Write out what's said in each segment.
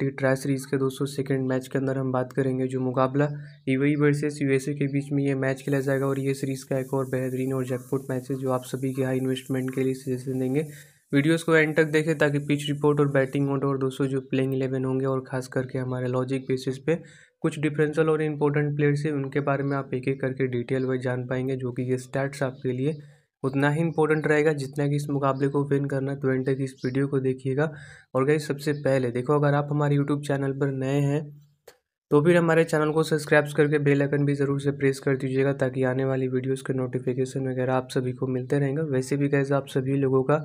twenty tri series के दोस्तों second match के अंदर हम बात करेंगे जो मुकाबला यूएई वर्सेस यूएसए के बीच में ये मैच खेला जाएगा और ये सीरीज़ का एक और बेहतरीन और जैकपॉट मैच है जो आप सभी के हाई इन्वेस्टमेंट के लिए सजेशन देंगे वीडियोस को एंड तक देखें ताकि पिच रिपोर्ट और बैटिंग मोड और दोस्तों जो प्लेइंग इलेवन होंगे और खास करके हमारे लॉजिक बेसिस पे कुछ डिफरेंशियल और इंपॉर्टेंट प्लेयर्स हैं उनके बारे में आप एक एक करके डिटेल वाइज जान पाएंगे जो कि ये स्टैट्स आपके लिए उतना ही इम्पोर्टेंट रहेगा जितना कि इस मुकाबले को विन करना तो एंड तक इस वीडियो को देखिएगा और गई सबसे पहले देखो अगर आप हमारे यूट्यूब चैनल पर नए हैं तो फिर हमारे चैनल को सब्सक्राइब करके बेल आइकन भी ज़रूर से प्रेस कर दीजिएगा ताकि आने वाली वीडियोस के नोटिफिकेशन वगैरह आप सभी को मिलते रहेंगे वैसे भी कैसे आप सभी लोगों का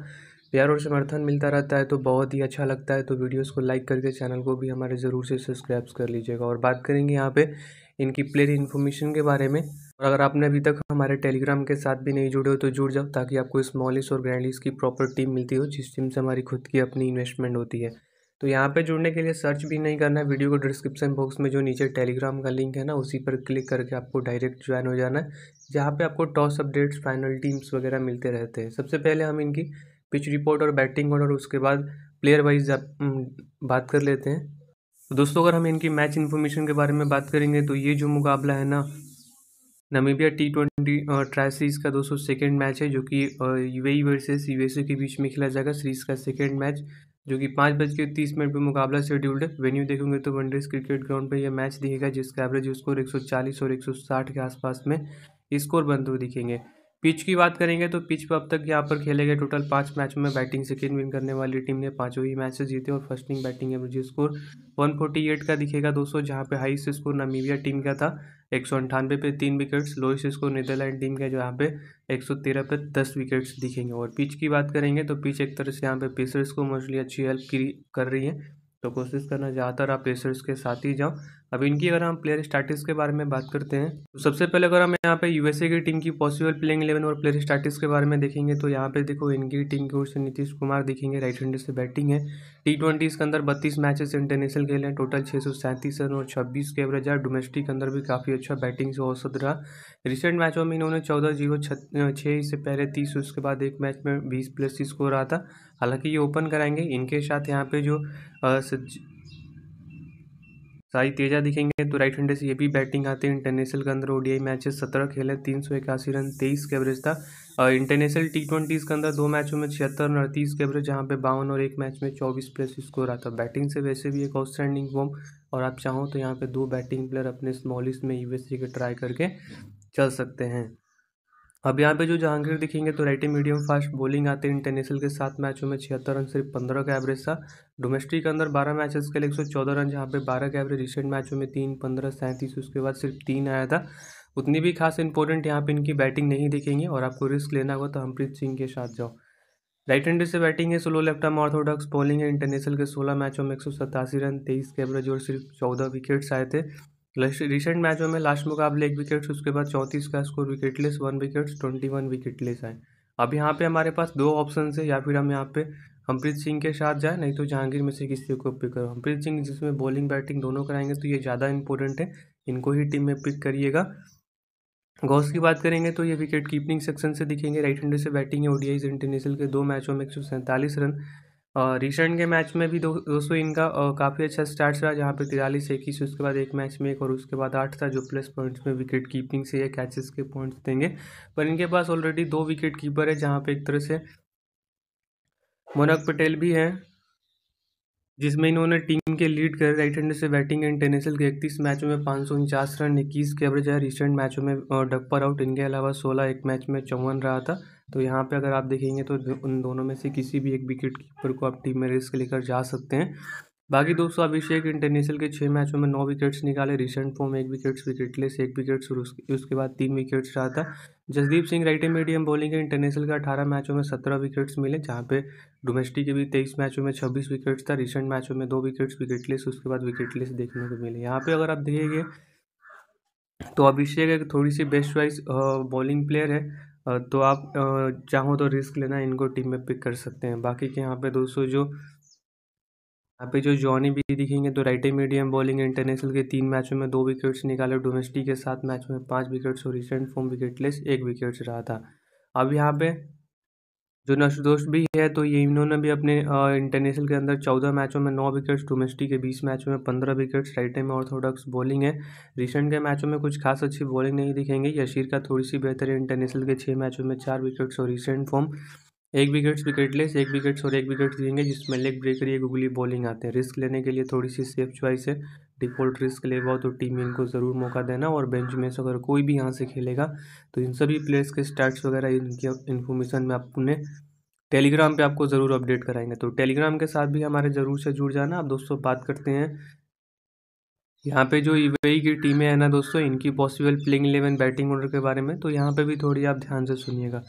प्यार और समर्थन मिलता रहता है तो बहुत ही अच्छा लगता है तो वीडियोस को लाइक करके चैनल को भी हमारे ज़रूर से सब्सक्राइब कर लीजिएगा और बात करेंगे यहाँ पर इनकी प्लेयर इन्फॉर्मेशन के बारे में और अगर आपने अभी तक हमारे टेलीग्राम के साथ भी नहीं जुड़े हो तो जुड़ जाओ ताकि आपको स्मॉलिस्ट और ग्रैंडलिस्ट की प्रॉपर टीम मिलती हो जिस टीम से हमारी खुद की अपनी इन्वेस्टमेंट होती है तो यहाँ पे जुड़ने के लिए सर्च भी नहीं करना है वीडियो को डिस्क्रिप्शन बॉक्स में जो नीचे टेलीग्राम का लिंक है ना उसी पर क्लिक करके आपको डायरेक्ट ज्वाइन हो जाना है जहाँ पर आपको टॉस अपडेट्स फाइनल टीम्स वगैरह मिलते रहते हैं सबसे पहले हम इनकी पिच रिपोर्ट और बैटिंग ऑर्डर उसके बाद प्लेयर वाइज बात कर लेते हैं तो दोस्तों अगर हम इनकी मैच इन्फॉर्मेशन के बारे में बात करेंगे तो ये जो मुकाबला है ना Namibia T twenty tri series का दोस्तों सेकेंड मैच है जो कि यू ए वर्सेज यूएसए के बीच में खेला जाएगा सीरीज़ का सेकेंड मैच जो कि पाँच बज के तीस मिनट पर मुकाबला शेड्यूल्ड है वेन्यू देखेंगे तो वनडेज क्रिकेट ग्राउंड पर यह मैच दिखेगा जिसका एवरेज स्कोर एक सौ चालीस और एक सौ साठ के आसपास में स्कोर बनते हुए दिखेंगे पिच की बात करेंगे तो पिच पर अब तक यहाँ पर खेले गए टोटल पाँच मैचों में बैटिंग सेकेंड विन करने वाली टीम ने पाँचों ही मैच जीते और first innings batting average score 148 का दिखेगा दोस्तों जहाँ पे हाईस्ट स्कोर नामीबिया टीम का था एक सौ अंठानवे पे तीन wickets lowest score Netherland team का जहाँ पे एक सौ तेरह पे दस विकेट्स दिखेंगे और पिच की बात करेंगे तो पिच एक तरह से यहाँ पे पेसर्स को मोस्टली अच्छी हेल्प कर रही है तो कोशिश करना ज़्यादातर आप पेसर्स के साथ ही जाओ अब इनकी अगर हम प्लेयर स्टार्टिस के बारे में बात करते हैं तो सबसे पहले अगर हम यहाँ पे यूएसए की टीम की पॉसिबल प्लेइंग इलेवन और प्लेयर स्टार्टिस के बारे में देखेंगे तो यहाँ पे देखो इनकी टीम की ओर से नीतीश कुमार देखेंगे राइट हैंड से बैटिंग है टी ट्वेंटी के अंदर बत्तीस मैचेस इंटरनेशनल खेले हैं टोटल छः सौ सैंतीस रन और छब्बीस के एवरेज है डोमेस्टिक अंदर भी काफ़ी अच्छा बैटिंग से औसत रहा रिसेंट मैचों में इन्होंने चौदह जीरो छः से पहले तीस उसके बाद एक मैच में बीस प्लस स्कोर रहा था हालांकि ये ओपन कराएंगे इनके साथ यहाँ पे जो साई तेजा दिखेंगे तो राइट हैंडर से ये भी बैटिंग आते हैं इंटरनेशनल के अंदर ओडीआई मैचेस सत्रह खेले तीन सौ इक्यासी रन तेईस के एवरेज था और इंटरनेशनल टी ट्वेंटीज़ के अंदर दो मैचों में छिहत्तर रन अड़तीस के एवरेज जहाँ पे बावन और एक मैच में चौबीस प्लस स्कोर आता बैटिंग से वैसे भी एक आउटस्टैंडिंग फॉर्म और आप चाहो तो यहाँ पे दो बैटिंग प्लेयर अपने स्मॉलिस्ट में यूएसए के ट्राई करके चल सकते हैं अब यहाँ पे जो जहांगीर दिखेंगे तो राइटिंग मीडियम फास्ट बॉलिंग आते हैं इंटरनेशनल के सात मैचों में छिहत्तर रन सिर्फ पंद्रह का एवरेज था डोमेस्टिक के अंदर बारह मैचेस के लिए एक सौ चौदह रन जहाँ पे बारह का एवरेज रिसेंट मैचों में तीन पंद्रह सैंतीस उसके बाद सिर्फ तीन आया था उतनी भी खास इंपॉर्टेंट यहाँ पर इनकी बैटिंग नहीं दिखेंगी और आपको रिस्क लेना होगा तो हमप्रीत सिंह के साथ जाओ राइट हैंड से बैटिंग है slow left arm orthodox bowling है इंटरनेशनल के सोलह मैचों में एक सौ सतासी रन तेईस के एवरेज और सिर्फ चौदह विकेट्स आए थे रिसेंट मैचों में लास्ट मुकाबले एक विकेट उसके बाद चौंतीस का score wicketless one wicket twenty one wicketless आए अब यहाँ पे हमारे पास दो ऑप्शन है या फिर हम यहाँ पे हमप्रीत सिंह के साथ जाए नहीं तो जहांगीर में से किसी को पिक करो हमप्रीत सिंह जिसमें बॉलिंग बैटिंग दोनों कराएंगे तो ये ज़्यादा इंपॉर्टेंट है इनको ही टीम में पिक करिएगा गौस की बात करेंगे तो ये विकेट कीपिंग सेक्शन से दिखेंगे राइट हैंडर से बैटिंग है ओडीआई इंटरनेशनल के दो मैचों में एक रन रिसेंट के मैच में भी दो दोस्तों इनका काफ़ी अच्छा स्टार्ट रहा जहाँ पे तिरालीस इक्कीस उसके बाद एक मैच में एक और उसके बाद आठ था जो प्लस पॉइंट्स में विकेट कीपिंग से या कैचेस के पॉइंट्स देंगे पर इनके पास ऑलरेडी दो विकेट कीपर है जहाँ पे एक तरह से मोनक पटेल भी हैं जिसमें इन्होंने टीम के लीड कर राइट हैंड से बैटिंग एंड टेनिसल के इकतीस मैचों में पाँच सौ उनचास रन इक्कीस के एवरेज है रिसेंट मैचों में डक पर आउट इनके अलावा सोलह एक मैच में चौवन रहा था तो यहाँ पे अगर आप देखेंगे तो उन दोनों में से किसी भी एक विकेट कीपर को आप टीम में रिस्क लेकर जा सकते हैं बाकी दोस्तों अभिषेक इंटरनेशनल के छः मैचों में नौ विकेट्स निकाले रिसेंट फॉर्म एक विकेट्स विकेटलेस एक विकेट्स उसके बाद तीन विकेट्स रहा था Jasdeep Singh right medium bowling है इंटरनेशनल का अठारह मैचों में सत्रह विकेट्स मिले जहाँ पे डोमेस्टिक के भी तेईस मैचों में छब्बीस विकेट्स था रिसेंट मैचों में दो विकेट्स विकेटलेस उसके बाद विकेटलेस देखने को मिले यहाँ पे अगर आप देखेंगे तो अभिषेक एक थोड़ी सी बेस्ट वाइज बॉलिंग प्लेयर है तो आप चाहो तो रिस्क लेना इनको टीम में पिक कर सकते हैं बाकी के यहाँ पे दोस्तों जो यहाँ पे जो जॉनी भी दिखेंगे तो राइट मीडियम बॉलिंग इंटरनेशनल के तीन मैचों में दो विकेट्स निकाले डोमेस्टिक के सात मैच में पाँच विकेट्स और रिसेंट फॉर्म विकेटलेस एक विकेट्स रहा था अब यहाँ पे जो नशुदोष भी है तो ये इन्होंने भी अपने इंटरनेशनल के अंदर चौदह मैचों में नौ विकेट्स डोमेस्टिक के बीस मैचों में पंद्रह विकेट्स राइट में ऑर्थोडॉक्स बॉलिंग है रिसेंट के मैचों में कुछ खास अच्छी बॉलिंग नहीं दिखेंगे यशीर का थोड़ी सी बेहतर है इंटरनेशनल के छः मैचों में चार विकेट्स और रिसेंट फॉर्म एक विकेट्स विकेटलेस एक विकेट्स और एक विकेट्स देंगे जिसमें लेग ब्रेकर या गुगली बॉलिंग आते हैं रिस्क लेने के लिए थोड़ी सी सेफ च्वाइस है डिफ़ॉल्ट रिस्क लेगा तो टीम इनको ज़रूर मौका देना और बेंच में से अगर कोई भी यहाँ से खेलेगा तो इन सभी प्लेयर्स के स्टैट्स वगैरह इनकी इन्फॉर्मेशन में आपने टेलीग्राम पे आपको ज़रूर अपडेट कराएंगे तो टेलीग्राम के साथ भी हमारे ज़रूर से जुड़ जाना आप दोस्तों बात करते हैं यहाँ पे जो यूएई e की टीमें हैं ना दोस्तों इनकी possible playing eleven batting order के बारे में तो यहाँ पे भी थोड़ी आप ध्यान से सुनिएगा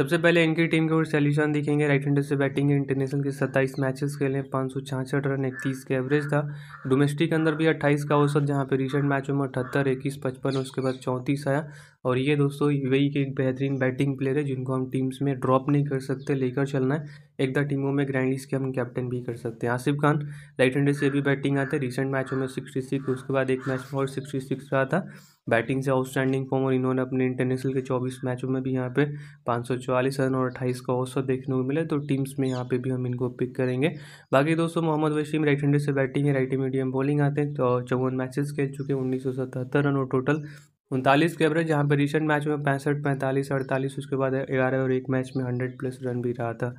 सबसे पहले इनकी टीम के कुछ सोल्यूशन दिखेंगे राइट हैंडर से बैटिंग इंटरनेशनल के सत्ताईस मैचेस खेले पाँच सौ छियासठ रन इकतीस के एवरेज था डोमेस्टिक अंदर भी अट्ठाईस का औसत जहां पे रिसेंट मैचों में अठहत्तर इक्कीस पचपन उसके बाद चौंतीस आया और ये दोस्तों वही के एक बेहतरीन बैटिंग प्लेयर है जिनको हम टीम्स में ड्रॉप नहीं कर सकते लेकर चलना है एकदा टीमों में ग्रैंडीज के हम कैप्टन भी कर सकते हैं आसिफ खान राइट हैंडर से भी बैटिंग आते हैं रिसेंट मैचों में सिक्सटी सिक्स उसके बाद एक मैच में और सिक्सटी सिक्स रहा था बैटिंग से आउटस्टैंडिंग फॉर्म और इन्होंने अपने इंटरनेशनल के चौबीस मैचों में भी यहाँ पे पाँच सौ चौवालीस रन और अट्ठाईस का औसत देखने को मिला तो टीम्स में यहाँ पर भी हम इनको पिक करेंगे बाकी दोस्तों मोहम्मद वशीम राइट हैंडर से बैटिंग है राइट मीडियम बॉलिंग आते हैं तो चौवन मैचेस खेल चुके हैं उन्नीस सौ सतहत्तर रन और टोटल उनतालीस के एवरेज जहाँ पर रिसेंट मैच में पैंसठ पैंतालीस अड़तालीस उसके बाद ग्यारह और एक मैच में हंड्रेड प्लस रन भी रहा था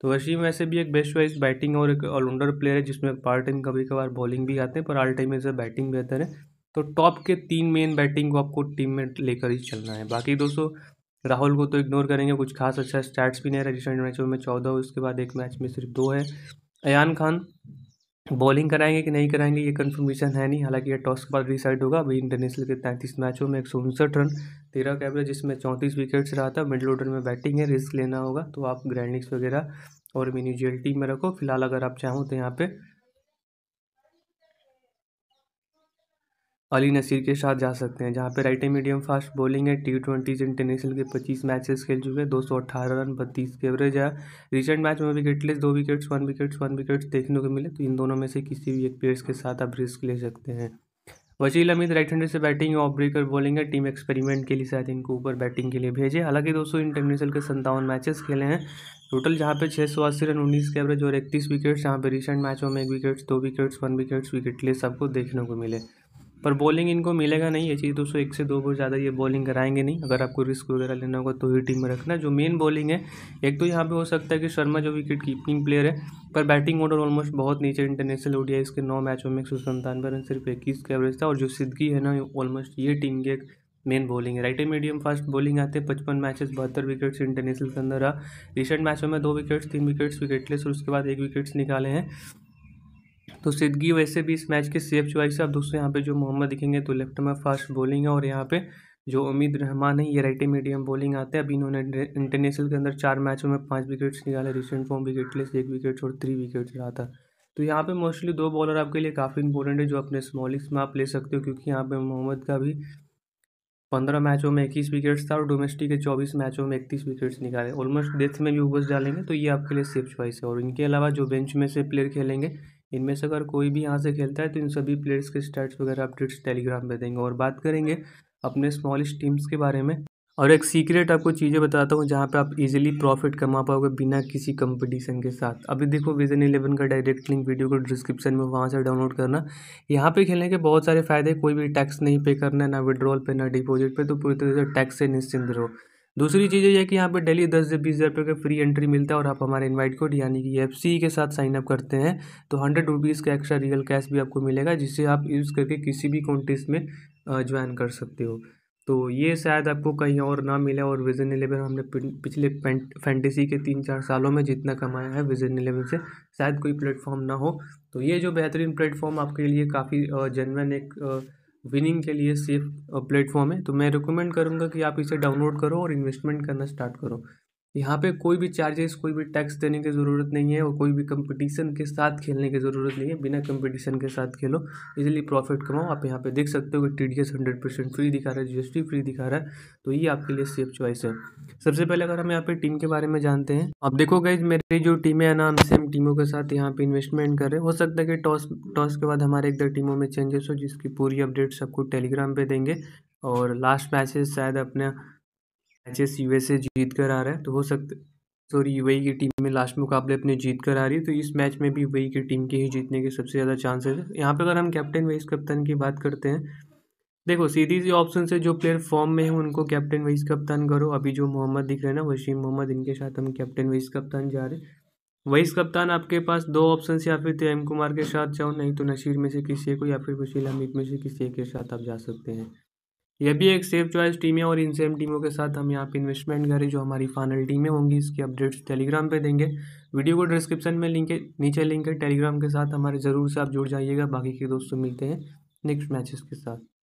तो वसीम वैसे भी एक बेस्ट वाइज बैटिंग और एक ऑलराउंडर प्लेयर है जिसमें पार्ट टाइम कभी कभार बॉलिंग भी आते हैं पर ऑल टाइम में बैटिंग बेहतर है तो टॉप के तीन मेन बैटिंग को आपको टीम में लेकर ही चलना है बाकी दोस्तों राहुल को तो इग्नोर करेंगे कुछ खास अच्छा स्टैट्स भी नहीं रहा रिसेंट मैचों में चौदह उसके बाद एक मैच में सिर्फ दो है अयान खान बॉलिंग कराएंगे कि नहीं कराएंगे ये कन्फर्मेशन है नहीं हालांकि ये टॉस के बाद डिसाइड होगा अभी इंटरनेशनल के तैंतीस मैचों में एक सौ उनसठ रन तेरह का एवरेज जिसमें चौंतीस विकेट्स रहा था मिडिल ऑर्डर में बैटिंग है रिस्क लेना होगा तो आप ग्रैंडिक्स वगैरह और मिनी टीम में रखो फिलहाल अगर आप चाहो तो यहाँ पर अली नसीर के साथ जा सकते हैं जहाँ पे right and medium fast bowling है टी ट्वेंटीज इंटरनेशनल के 25 मैचेस खेल चुके हैं दो सौ अट्ठारह रन बत्तीस के एवरेज है रिसेंट मैच में विकेटलेस दो wickets one wickets one wickets देखने को मिले तो इन दोनों में से किसी भी एक प्लेयर्स के साथ आप रिस्क ले सकते हैं वजील अमित राइट हैंडर से बैटिंग ऑफ ब्रेकर बॉलिंग है टीम एक्सपेरिमेंट के लिए शायद इनको ऊपर बैटिंग के लिए भेजे हालांकि दोस्तों इंटरनेशनल के संतावन मैचेस खेले हैं टोटल जहाँ पे छः सौ अस्सी रन उन्नीस के एवरेज और इकतीस विकेट्स यहाँ पे रिसेंट मैचों में एक विकेट्स दो विकेट्स वन विकेट्स विकेट लिए सबको देखने को मिले पर बॉलिंग इनको मिलेगा नहीं ये चीज़ दो एक से दो बहुत ज़्यादा ये बॉलिंग कराएंगे नहीं अगर आपको रिस्क वगैरह लेना होगा तो ही टीम में रखना जो मेन बॉलिंग है एक तो यहाँ पे हो सकता है कि शर्मा जो विकेट कीपिंग प्लेयर है पर बैटिंग ऑर्डर ऑलमोस्ट बहुत नीचे इंटरनेशनल ओडिया इसके नौ मैचों में एक सौ संतानवे रन सिर्फ इक्कीस का एवरेज था और जो सिद्धगी है ना ऑलमोस्ट ये टीम की एक मेन बॉलिंग है राइट मीडियम फास्ट बॉलिंग आते हैं पचपन मैचेस बहत्तर विकेट्स इंटरनेशनल के अंदर रहा रिसेंट मैचों में दो विकेट्स तीन विकेट्स विकेटलेस और उसके बाद एक विकेट्स निकाले हैं तो सिद्धगी वैसे भी इस मैच के सेफ चॉइस है अब दोस्तों यहाँ पे जो मोहम्मद दिखेंगे तो लेफ्ट में फास्ट बॉलिंग है और यहाँ पे जो उम्मीद रहमान है ये राइट मीडियम बॉलिंग आते हैं अभी इन्होंने इंटरनेशनल के अंदर चार मैचों में पाँच विकेट्स निकाले रिसेंट फॉर्म विकेट लेस एक विकेट और थ्री विकेट्स रहा था तो यहाँ पे मोस्टली दो बॉलर आपके लिए काफ़ी इंपॉर्टेंट है जो अपने स्मॉलिक्स में आप ले सकते हो क्योंकि यहाँ पे मोहम्मद का भी पंद्रह मैचों में इक्कीस विकेट्स था और डोमेस्टिक के चौबीस मैचों में इकतीस विकेट्स निकाले ऑलमोस्ट डेथ में भी ओवर्स डालेंगे तो ये आपके लिए सेफ चॉइस है और इनके अलावा जो बेंच में से प्लेयर खेलेंगे इनमें से अगर कोई भी यहाँ से खेलता है तो इन सभी प्लेयर्स के स्टैट्स वगैरह अपडेट्स टेलीग्राम पर देंगे और बात करेंगे अपने स्मॉलेस्ट टीम्स के बारे में और एक सीक्रेट आपको चीज़ें बताता हूँ जहाँ पे आप इजीली प्रॉफिट कमा पाओगे बिना किसी कंपटीशन के साथ अभी देखो विजन इलेवन का डायरेक्ट लिंक वीडियो को डिस्क्रिप्शन में वहाँ से डाउनलोड करना यहाँ पे खेलने के बहुत सारे फायदे कोई भी टैक्स नहीं पे करना है ना विड्रॉल पे ना डिपॉजिट पे तो पूरी तरह से टैक्स से निश्चिंत रहो दूसरी चीज़ ये है कि यहाँ पे डेली दस से बीस हज़ार रुपये का फ्री एंट्री मिलता है और आप हमारे इनवाइट कोड यानी कि एफ के साथ साइन अप करते हैं तो हंड्रेड रुपीज़ का एक्स्ट्रा रियल कैश भी आपको मिलेगा जिसे आप यूज़ करके किसी भी कॉन्टेस्ट में ज्वाइन कर सकते हो तो ये शायद आपको कहीं और ना मिले और विजन इलेवन हमने पिछले फैंटेसी के तीन चार सालों में जितना कमाया है विजन इलेवन से शायद कोई प्लेटफॉर्म ना हो तो ये जो बेहतरीन प्लेटफॉर्म आपके लिए काफ़ी जेनवन एक विनिंग के लिए सेफ प्लेटफॉर्म है तो मैं रिकमेंड करूँगा कि आप इसे डाउनलोड करो और इन्वेस्टमेंट करना स्टार्ट करो यहाँ पे कोई भी चार्जेस कोई भी टैक्स देने की ज़रूरत नहीं है और कोई भी कंपटीशन के साथ खेलने की ज़रूरत नहीं है बिना कंपटीशन के साथ खेलो इजीली प्रॉफिट कमाओ आप यहाँ पे देख सकते हो कि T D S hundred percent free दिखा रहा है जीएसटी फ्री दिखा रहा है तो ये आपके लिए सेफ चॉइस है सबसे पहले अगर हम यहाँ पे टीम के बारे में जानते हैं आप देखो गई मेरी जो टीमें हैं ना हम सेम टीमों के साथ यहाँ पे इन्वेस्टमेंट कर रहे हो सकता है कि टॉस टॉस के बाद हमारे एक टीमों में चेंजेस हो जिसकी पूरी अपडेट्स आपको टेलीग्राम पर देंगे और लास्ट मैसेज शायद अपने मैचेस यूएसए जीत कर आ रहा है तो हो सकता सॉरी यूएई की टीम में लास्ट मुकाबले अपने जीत कर आ रही है तो इस मैच में भी यूएई की टीम के ही जीतने के सबसे ज़्यादा चांसेस है यहाँ पर अगर हम कैप्टन वाइस कप्तान की बात करते हैं देखो सीधी सी ऑप्शन से जो प्लेयर फॉर्म में है उनको कैप्टन वाइस कप्तान करो अभी जो मोहम्मद दिख रहे हैं ना वशीम मोहम्मद इनके साथ हम कैप्टन वाइस कप्तान जा रहे हैं वाइस कप्तान आपके पास दो ऑप्शन या फिर तयम तो कुमार के साथ जाओ नहीं तो नशीर में से किसी को या फिर वशील हमीद में से किसी के साथ आप जा सकते हैं यह भी एक सेफ चॉइस टीम है और इन सेम टीमों के साथ हम यहाँ पे इन्वेस्टमेंट करें जो हमारी फाइनल टीमें होंगी इसकी अपडेट्स टेलीग्राम पे देंगे वीडियो को डिस्क्रिप्शन में लिंक है नीचे लिंक है टेलीग्राम के साथ हमारे ज़रूर से आप जुड़ जाइएगा बाकी के दोस्तों मिलते हैं नेक्स्ट मैचेस के साथ